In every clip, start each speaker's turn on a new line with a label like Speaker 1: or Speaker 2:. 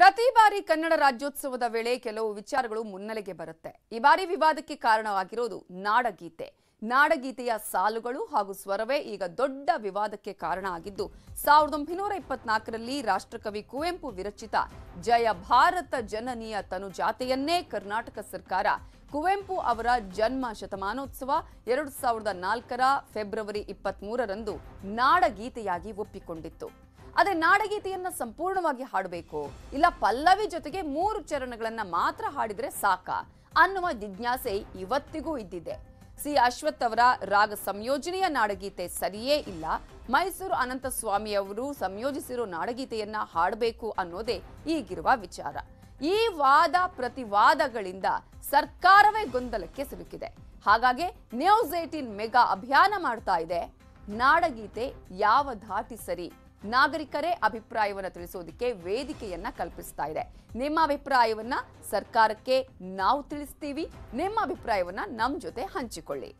Speaker 1: ಪ್ರತಿ ಬಾರಿ ಕನ್ನಡ ರಾಜ್ಯೋತ್ಸವದ ವೇಳೆ ಕೆಲವು ವಿಚಾರಗಳು ಮುನ್ನೆಲೆಗೆ ಬರುತ್ತೆ ಈ ಬಾರಿ ವಿವಾದಕ್ಕೆ ಕಾರಣವಾಗಿರೋದು ನಾಡಗೀತೆ ನಾಡಗೀತೆಯ ಸಾಲುಗಳು ಹಾಗೂ ಸ್ವರವೇ ಈಗ ದೊಡ್ಡ ವಿವಾದಕ್ಕೆ ಕಾರಣ ಆಗಿದ್ದು ಸಾವಿರದ ಒಂಬೈನೂರ ಇಪ್ಪತ್ನಾಲ್ಕರಲ್ಲಿ ರಾಷ್ಟ್ರಕವಿ ಕುವೆಂಪು ವಿರಚಿತ ಜಯ ಭಾರತ ಜನನೀಯ ತನುಜಾತೆಯನ್ನೇ ಕರ್ನಾಟಕ ಸರ್ಕಾರ ಕುವೆಂಪು ಅವರ ಜನ್ಮ ಶತಮಾನೋತ್ಸವ ಎರಡು ಸಾವಿರದ ನಾಲ್ಕರ ಫೆಬ್ರವರಿ ಇಪ್ಪತ್ತ್ ಮೂರರಂದು ನಾಡಗೀತೆಯಾಗಿ ಒಪ್ಪಿಕೊಂಡಿತ್ತು ಆದರೆ ನಾಡಗೀತೆಯನ್ನ ಸಂಪೂರ್ಣವಾಗಿ ಹಾಡಬೇಕು ಇಲ್ಲ ಪಲ್ಲವಿ ಜೊತೆಗೆ ಮೂರು ಚರಣಗಳನ್ನ ಮಾತ್ರ ಹಾಡಿದ್ರೆ ಸಾಕ ಅನ್ನುವ ಜಿಜ್ಞಾಸೆ ಇವತ್ತಿಗೂ ಇದ್ದಿದೆ ಸಿ ಅಶ್ವಥ್ ಅವರ ರಾಗ ಸಂಯೋಜನೆಯ ನಾಡಗೀತೆ ಸರಿಯೇ ಇಲ್ಲ ಮೈಸೂರು ಅನಂತಸ್ವಾಮಿ ಅವರು ಸಂಯೋಜಿಸಿರೋ ನಾಡಗೀತೆಯನ್ನ ಹಾಡಬೇಕು ಅನ್ನೋದೇ ಈಗಿರುವ ವಿಚಾರ ಈ ವಾದ ಪ್ರತಿವಾದಗಳಿಂದ ಸರ್ಕಾರವೇ ಗೊಂದಲಕ್ಕೆ ಸಿಲುಕಿದೆ ಹಾಗಾಗಿ ನ್ಯೂಸ್ ಏಟೀನ್ ಮೆಗಾ ಅಭಿಯಾನ ಮಾಡ್ತಾ ಇದೆ ನಾಡಗೀತೆ ಯಾವ ಧಾಟಿ ಸರಿ ನಾಗರಿಕರೇ ಅಭಿಪ್ರಾಯವನ್ನು ತಿಳಿಸೋದಕ್ಕೆ ವೇದಿಕೆಯನ್ನ ಕಲ್ಪಿಸ್ತಾ ಇದೆ ನಿಮ್ಮ ಅಭಿಪ್ರಾಯವನ್ನ ಸರ್ಕಾರಕ್ಕೆ ನಾವು ತಿಳಿಸ್ತೀವಿ ನಿಮ್ಮ ಅಭಿಪ್ರಾಯವನ್ನ ನಮ್ಮ ಜೊತೆ ಹಂಚಿಕೊಳ್ಳಿ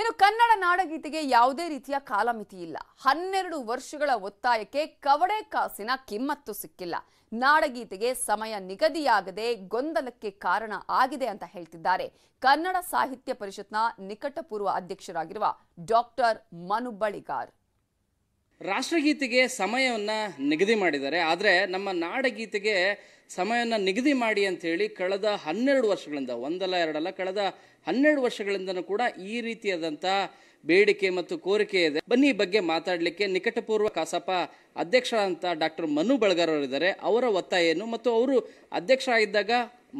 Speaker 1: ಇನ್ನು ಕನ್ನಡ ನಾಡಗೀತೆಗೆ ಯಾವುದೇ ರೀತಿಯ ಕಾಲಮಿತಿ ಇಲ್ಲ ಹನ್ನೆರಡು ವರ್ಷಗಳ ಒತ್ತಾಯಕ್ಕೆ ಕವಡೆ ಕಾಸಿನ ಕಿಮ್ಮತ್ತು ಸಿಕ್ಕಿಲ್ಲ ನಾಡಗೀತೆಗೆ ಸಮಯ ನಿಗದಿಯಾಗದೆ ಗೊಂದಲಕ್ಕೆ ಕಾರಣ ಆಗಿದೆ ಅಂತ ಹೇಳ್ತಿದ್ದಾರೆ ಕನ್ನಡ ಸಾಹಿತ್ಯ ಪರಿಷತ್ನ ನಿಕಟಪೂರ್ವ ಅಧ್ಯಕ್ಷರಾಗಿರುವ ಡಾಕ್ಟರ್ ಮನು ಬಳಿಗಾರ್
Speaker 2: ರಾಷ್ಟ್ರಗೀತೆಗೆ ಸಮಯವನ್ನು ನಿಗದಿ ಮಾಡಿದ್ದಾರೆ ಆದರೆ ನಮ್ಮ ನಾಡಗೀತೆಗೆ ಸಮಯವನ್ನು ನಿಗದಿ ಮಾಡಿ ಅಂಥೇಳಿ ಕಳೆದ ಹನ್ನೆರಡು ವರ್ಷಗಳಿಂದ ಒಂದಲ್ಲ ಎರಡಲ್ಲ ಕಳೆದ ಹನ್ನೆರಡು ವರ್ಷಗಳಿಂದನೂ ಕೂಡ ಈ ರೀತಿಯಾದಂಥ ಬೇಡಿಕೆ ಮತ್ತು ಕೋರಿಕೆ ಇದೆ ಬನ್ನಿ ಬಗ್ಗೆ ಮಾತಾಡಲಿಕ್ಕೆ ನಿಕಟಪೂರ್ವ ಕಸಾಪ ಅಧ್ಯಕ್ಷ ಡಾಕ್ಟರ್ ಮನು ಬಳಗಾರವರಿದ್ದಾರೆ ಅವರ ಒತ್ತಾಯ ಏನು ಮತ್ತು ಅವರು ಅಧ್ಯಕ್ಷರಾಗಿದ್ದಾಗ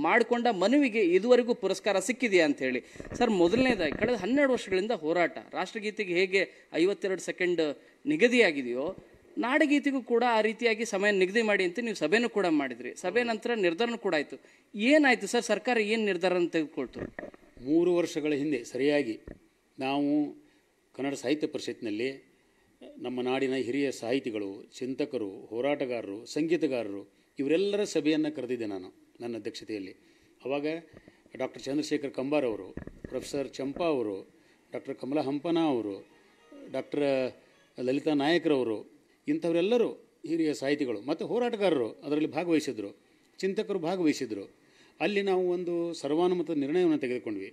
Speaker 2: ಮಾಡಿಕೊಂಡ ಮನವಿಗೆ ಇದುವರೆಗೂ ಪುರಸ್ಕಾರ ಸಿಕ್ಕಿದೆಯಾ ಅಂತ ಹೇಳಿ ಸರ್ ಮೊದಲನೇದಾಗಿ ಕಳೆದ ಹನ್ನೆರಡು ವರ್ಷಗಳಿಂದ ಹೋರಾಟ ರಾಷ್ಟ್ರಗೀತೆಗೆ ಹೇಗೆ ಐವತ್ತೆರಡು ಸೆಕೆಂಡ್ ನಿಗದಿಯಾಗಿದೆಯೋ ನಾಡಗೀತೆಗೂ ಕೂಡ ಆ ರೀತಿಯಾಗಿ ಸಮಯ ನಿಗದಿ ಮಾಡಿ ಅಂತ ನೀವು ಸಭೆಯನ್ನು ಕೂಡ ಮಾಡಿದ್ರಿ ಸಭೆ ನಂತರ ನಿರ್ಧಾರನೂ ಕೂಡ ಆಯಿತು ಏನಾಯಿತು ಸರ್ ಸರ್ಕಾರ
Speaker 3: ಏನು ನಿರ್ಧಾರನ ತೆಗೆದುಕೊಳ್ತು ಮೂರು ವರ್ಷಗಳ ಹಿಂದೆ ಸರಿಯಾಗಿ ನಾವು ಕನ್ನಡ ಸಾಹಿತ್ಯ ಪರಿಷತ್ನಲ್ಲಿ ನಮ್ಮ ನಾಡಿನ ಹಿರಿಯ ಸಾಹಿತಿಗಳು ಚಿಂತಕರು ಹೋರಾಟಗಾರರು ಸಂಗೀತಗಾರರು ಇವರೆಲ್ಲರ ಸಭೆಯನ್ನು ಕರೆದಿದ್ದೆ ನಾನು ನನ್ನ ಅಧ್ಯಕ್ಷತೆಯಲ್ಲಿ ಅವಾಗ ಡಾಕ್ಟರ್ ಚಂದ್ರಶೇಖರ್ ಕಂಬಾರ್ ಅವರು ಪ್ರೊಫೆಸರ್ ಚಂಪಾ ಅವರು ಡಾಕ್ಟರ್ ಕಮಲಾ ಹಂಪನ ಅವರು ಡಾಕ್ಟರ್ ಲಲಿತಾ ನಾಯಕರವರು ಇಂಥವರೆಲ್ಲರೂ ಹಿರಿಯ ಸಾಹಿತಿಗಳು ಮತ್ತು ಹೋರಾಟಗಾರರು ಅದರಲ್ಲಿ ಭಾಗವಹಿಸಿದರು ಚಿಂತಕರು ಭಾಗವಹಿಸಿದರು ಅಲ್ಲಿ ನಾವು ಒಂದು ಸರ್ವಾನುಮತ ನಿರ್ಣಯವನ್ನು ತೆಗೆದುಕೊಂಡ್ವಿ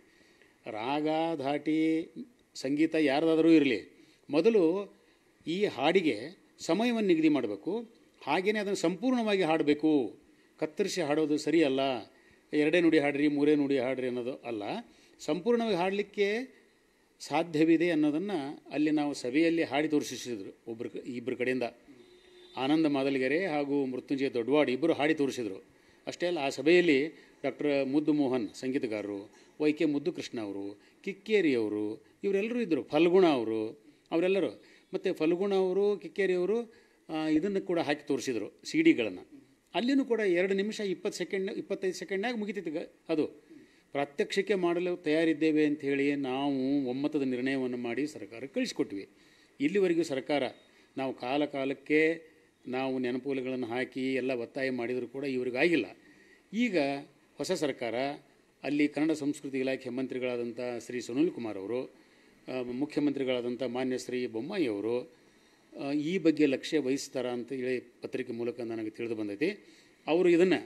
Speaker 3: ರಾಗ ಧಾಟಿ ಸಂಗೀತ ಯಾರದಾದರೂ ಇರಲಿ ಮೊದಲು ಈ ಹಾಡಿಗೆ ಸಮಯವನ್ನು ನಿಗದಿ ಮಾಡಬೇಕು ಹಾಗೆಯೇ ಅದನ್ನು ಸಂಪೂರ್ಣವಾಗಿ ಹಾಡಬೇಕು ಕತ್ತರಿಸಿ ಹಾಡೋದು ಸರಿಯಲ್ಲ ಎರಡೇ ನುಡಿ ಹಾಡ್ರಿ ಮೂರೇ ನುಡಿ ಹಾಡ್ರಿ ಅನ್ನೋದು ಅಲ್ಲ ಸಂಪೂರ್ಣವಾಗಿ ಹಾಡಲಿಕ್ಕೆ ಸಾಧ್ಯವಿದೆ ಅನ್ನೋದನ್ನು ಅಲ್ಲಿ ನಾವು ಸಭೆಯಲ್ಲಿ ಹಾಡಿ ತೋರಿಸಿದ್ರು ಒಬ್ಬರು ಇಬ್ಬರು ಕಡೆಯಿಂದ ಆನಂದ ಮಾದಲಿಗೆರೆ ಹಾಗೂ ಮೃತ್ಯುಂಜಯ ದೊಡ್ಡವಾಡ್ ಇಬ್ಬರು ಹಾಡಿ ತೋರಿಸಿದರು ಅಷ್ಟೇ ಅಲ್ಲ ಆ ಸಭೆಯಲ್ಲಿ ಡಾಕ್ಟರ್ ಮುದ್ದು ಮೋಹನ್ ಸಂಗೀತಗಾರರು ವೈ ಕೆ ಮುದ್ದು ಕೃಷ್ಣ ಅವರು ಕಿಕ್ಕೇರಿ ಅವರು ಇವರೆಲ್ಲರೂ ಇದ್ದರು ಫಲ್ಗುಣ ಅವರು ಅವರೆಲ್ಲರೂ ಮತ್ತು ಫಲ್ಗುಣ ಅವರು ಕಿಕ್ಕೇರಿ ಅವರು ಇದನ್ನು ಕೂಡ ಹಾಕಿ ತೋರಿಸಿದರು ಸಿ ಡಿಗಳನ್ನು ಅಲ್ಲಿನೂ ಕೂಡ ಎರಡು ನಿಮಿಷ ಇಪ್ಪತ್ತು ಸೆಕೆಂಡ್ ಇಪ್ಪತ್ತೈದು ಸೆಕೆಂಡ್ನಾಗ ಮುಗಿತಿತ್ತು ಅದು ಪ್ರಾತ್ಯಕ್ಷಿಕೆ ಮಾಡಲು ತಯಾರಿದ್ದೇವೆ ಅಂಥೇಳಿ ನಾವು ಒಮ್ಮತದ ನಿರ್ಣಯವನ್ನು ಮಾಡಿ ಸರ್ಕಾರಕ್ಕೆ ಕಳಿಸ್ಕೊಟ್ವಿ ಇಲ್ಲಿವರೆಗೂ ಸರ್ಕಾರ ನಾವು ಕಾಲ ಕಾಲಕ್ಕೆ ನಾವು ನೆನಪುಗಳನ್ನು ಹಾಕಿ ಎಲ್ಲ ಒತ್ತಾಯ ಮಾಡಿದರೂ ಕೂಡ ಇವ್ರಿಗಾಗಿಲ್ಲ ಈಗ ಹೊಸ ಸರ್ಕಾರ ಅಲ್ಲಿ ಕನ್ನಡ ಸಂಸ್ಕೃತಿ ಇಲಾಖೆ ಮಂತ್ರಿಗಳಾದಂಥ ಶ್ರೀ ಸುನೀಲ್ ಕುಮಾರ್ ಅವರು ಮುಖ್ಯಮಂತ್ರಿಗಳಾದಂಥ ಮಾನ್ಯ ಶ್ರೀ ಅವರು ಈ ಬಗ್ಗೆ ಲಕ್ಷ್ಯ ವಹಿಸ್ತಾರ ಅಂತ ಹೇಳಿ ಪತ್ರಿಕೆ ಮೂಲಕ ನನಗೆ ತಿಳಿದು ಬಂದೈತಿ ಅವರು ಇದನ್ನು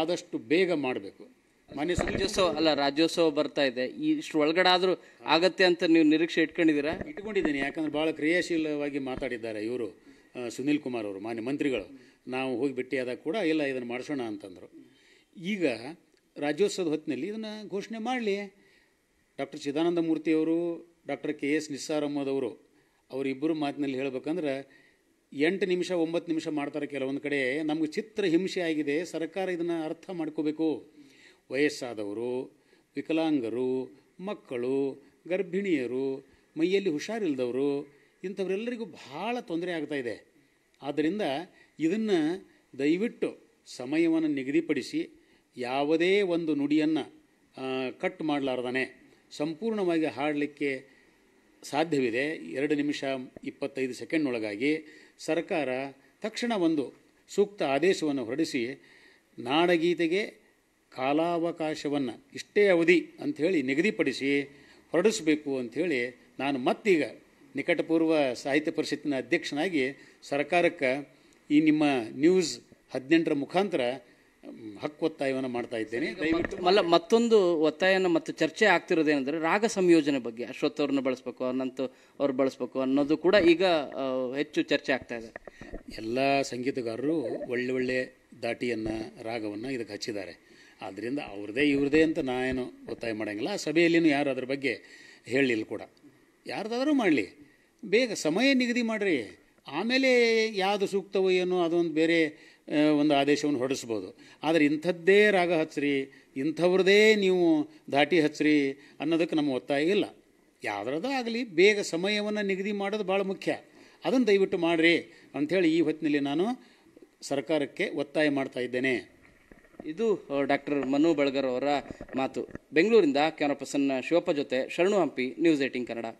Speaker 3: ಆದಷ್ಟು ಬೇಗ ಮಾಡಬೇಕು ಮನೆ ರಾಜ್ಯೋತ್ಸವ ಅಲ್ಲ ರಾಜ್ಯೋತ್ಸವ ಬರ್ತಾ ಇದೆ ಇಷ್ಟು ಒಳಗಡೆ ಆದರೂ ಆಗತ್ತೆ ಅಂತ ನೀವು ನಿರೀಕ್ಷೆ ಇಟ್ಕೊಂಡಿದ್ದೀರಾ ಇಟ್ಕೊಂಡಿದ್ದೀನಿ ಯಾಕಂದ್ರೆ ಭಾಳ ಕ್ರಿಯಾಶೀಲವಾಗಿ ಮಾತಾಡಿದ್ದಾರೆ ಇವರು ಸುನೀಲ್ ಕುಮಾರ್ ಅವರು ಮಾನ್ಯ ಮಂತ್ರಿಗಳು ನಾವು ಹೋಗಿ ಭೇಟಿಯಾದಾಗ ಕೂಡ ಇಲ್ಲ ಇದನ್ನು ಮಾಡಿಸೋಣ ಅಂತಂದರು ಈಗ ರಾಜ್ಯೋತ್ಸವದ ಹೊತ್ತಿನಲ್ಲಿ ಇದನ್ನು ಘೋಷಣೆ ಮಾಡಲಿ ಡಾಕ್ಟರ್ ಚಿದಾನಂದ ಮೂರ್ತಿಯವರು ಡಾಕ್ಟರ್ ಕೆ ಎಸ್ ನಿಸ್ಸಾರಮ್ಮದವರು ಅವರಿಬ್ಬರು ಮಾತಿನಲ್ಲಿ ಹೇಳಬೇಕಂದ್ರೆ ಎಂಟು ನಿಮಿಷ ಒಂಬತ್ತು ನಿಮಿಷ ಮಾಡ್ತಾರೆ ಕೆಲವೊಂದು ಕಡೆ ನಮಗೆ ಚಿತ್ರ ಹಿಂಸೆ ಆಗಿದೆ ಸರ್ಕಾರ ಇದನ್ನು ಅರ್ಥ ಮಾಡ್ಕೋಬೇಕು ವಯಸ್ಸಾದವರು ವಿಕಲಾಂಗರು ಮಕ್ಕಳು ಗರ್ಭಿಣಿಯರು ಮೈಯಲ್ಲಿ ಹುಷಾರಿಲ್ಲದವರು ಇಂಥವರೆಲ್ಲರಿಗೂ ಭಾಳ ತೊಂದರೆ ಆಗ್ತಾ ಇದೆ ಆದ್ದರಿಂದ ಇದನ್ನು ದಯವಿಟ್ಟು ಸಮಯವನ್ನು ನಿಗದಿಪಡಿಸಿ ಯಾವುದೇ ಒಂದು ನುಡಿಯನ್ನು ಕಟ್ ಮಾಡಲಾರ್ದಾನೆ ಸಂಪೂರ್ಣವಾಗಿ ಹಾಡಲಿಕ್ಕೆ ಸಾಧ್ಯವಿದೆ ಎರಡು ನಿಮಿಷ ಇಪ್ಪತ್ತೈದು ಸೆಕೆಂಡ್ನೊಳಗಾಗಿ ಸರ್ಕಾರ ತಕ್ಷಣ ಒಂದು ಸೂಕ್ತ ಆದೇಶವನ್ನು ಹೊರಡಿಸಿ ನಾಡಗೀತೆಗೆ ಕಾಲಾವಕಾಶವನ್ನು ಇಷ್ಟೇ ಅವಧಿ ಅಂಥೇಳಿ ನಿಗದಿಪಡಿಸಿ ಹೊರಡಿಸಬೇಕು ಅಂಥೇಳಿ ನಾನು ಮತ್ತೀಗ ನಿಕಟಪೂರ್ವ ಸಾಹಿತ್ಯ ಪರಿಷತ್ತಿನ ಅಧ್ಯಕ್ಷನಾಗಿ ಸರ್ಕಾರಕ್ಕೆ ಈ ನಿಮ್ಮ ನ್ಯೂಸ್ ಹದಿನೆಂಟರ ಮುಖಾಂತರ ಹಕ್ಕು ಒತ್ತಾಯವನ್ನು ಮಾಡ್ತಾ ಇದ್ದೇನೆ ದಯವಿಟ್ಟು ಮಲ್ಲ ಮತ್ತೊಂದು
Speaker 2: ಒತ್ತಾಯನ ಮತ್ತು ಚರ್ಚೆ ಆಗ್ತಿರೋದೇನೆಂದರೆ ರಾಗ ಸಂಯೋಜನೆ ಬಗ್ಗೆ ಅಶ್ವತ್ಥವ್ರನ್ನ ಬಳಸ್ಬೇಕು ಅನ್ನಂತ
Speaker 3: ಅವ್ರು ಬಳಸ್ಬೇಕು ಅನ್ನೋದು ಕೂಡ ಈಗ ಹೆಚ್ಚು ಚರ್ಚೆ ಆಗ್ತಾ ಇದೆ ಎಲ್ಲ ಸಂಗೀತಗಾರರು ಒಳ್ಳೆ ಒಳ್ಳೆ ದಾಟಿಯನ್ನು ರಾಗವನ್ನು ಇದಕ್ಕೆ ಹಚ್ಚಿದ್ದಾರೆ ಆದ್ದರಿಂದ ಅವ್ರದೇ ಇವ್ರದೇ ಅಂತ ನಾನೇನು ಒತ್ತಾಯ ಮಾಡೋಂಗಿಲ್ಲ ಆ ಸಭೆಯಲ್ಲಿನೂ ಯಾರು ಅದ್ರ ಬಗ್ಗೆ ಹೇಳಲಿಲ್ಲ ಕೂಡ ಯಾರ್ದಾದರೂ ಮಾಡಲಿ ಬೇಗ ಸಮಯ ನಿಗದಿ ಮಾಡಿರಿ ಆಮೇಲೆ ಯಾವುದು ಸೂಕ್ತವೋ ಏನೋ ಅದೊಂದು ಬೇರೆ ಒಂದು ಆದೇಶವನ್ನು ಹೊರಡಿಸ್ಬೋದು ಆದರೆ ಇಂಥದ್ದೇ ರಾಗ ಹಚ್ಚಿರಿ ಇಂಥವ್ರದ್ದೇ ನೀವು ದಾಟಿ ಹಚ್ಚಿರಿ ಅನ್ನೋದಕ್ಕೆ ನಮ್ಮ ಒತ್ತಾಯ ಇಲ್ಲ ಯಾವುದ್ರದ್ದು ಆಗಲಿ ಬೇಗ ಸಮಯವನ್ನು ನಿಗದಿ ಮಾಡೋದು ಭಾಳ ಮುಖ್ಯ ಅದನ್ನು ದಯವಿಟ್ಟು ಮಾಡಿರಿ ಅಂಥೇಳಿ ಈ ಹೊತ್ತಿನಲ್ಲಿ ನಾನು ಸರ್ಕಾರಕ್ಕೆ ಒತ್ತಾಯ ಮಾಡ್ತಾ ಇದ್ದೇನೆ ಇದು ಡಾಕ್ಟರ್ ಮನು ಬಳ್ಗರ್ ಅವರ
Speaker 2: ಮಾತು ಬೆಂಗಳೂರಿಂದ ಕ್ಯಾಮ್ರಾ ಪರ್ಸನ್ ಶಿವಪ್ಪ ಜೊತೆ ಶರಣು ಹಂಪಿ ನ್ಯೂಸ್ ಏಟಿಂಗ್ ಕನ್ನಡ